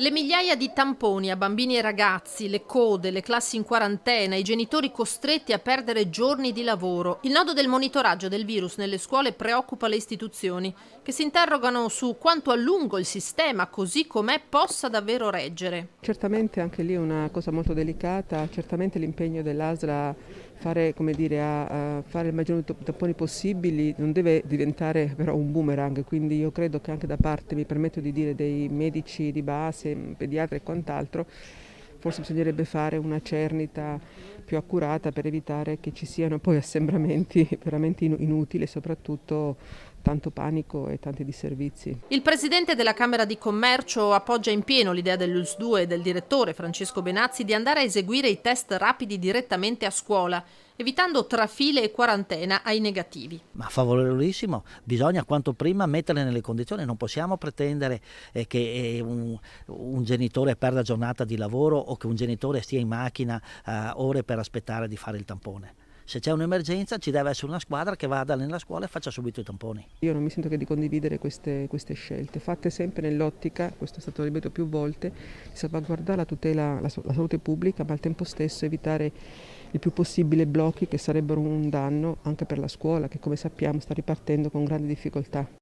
Le migliaia di tamponi a bambini e ragazzi, le code, le classi in quarantena, i genitori costretti a perdere giorni di lavoro. Il nodo del monitoraggio del virus nelle scuole preoccupa le istituzioni, che si interrogano su quanto a lungo il sistema, così com'è, possa davvero reggere. Certamente anche lì è una cosa molto delicata, certamente l'impegno dell'ASRA fare, dire, a, a fare il maggiore numero di tamponi possibili non deve diventare però un boomerang, quindi io credo che anche da parte, mi permetto di dire, dei medici di base, mm, pediatri e quant'altro, forse bisognerebbe fare una cernita più accurata per evitare che ci siano poi assembramenti veramente inutili e soprattutto tanto panico e tanti disservizi. Il presidente della Camera di Commercio appoggia in pieno l'idea dell'ULS 2 e del direttore Francesco Benazzi di andare a eseguire i test rapidi direttamente a scuola evitando trafile e quarantena ai negativi. Ma favorevolissimo, bisogna quanto prima metterle nelle condizioni, non possiamo pretendere eh, che eh, un, un, genitore perda giornata di lavoro o che un genitore stia in macchina eh, ore per aspettare di fare il tampone se c'è un'emergenza ci deve essere una squadra che vada nella scuola e faccia subito i tamponi. Io non mi sento che di condividere queste, queste scelte, fatte sempre nell'ottica, questo è stato ripetuto più volte, di salvaguardare la tutela, la, la salute pubblica, ma al tempo stesso evitare il più possibile blocchi che sarebbero un danno anche per la scuola che come sappiamo sta ripartendo con grandi difficoltà.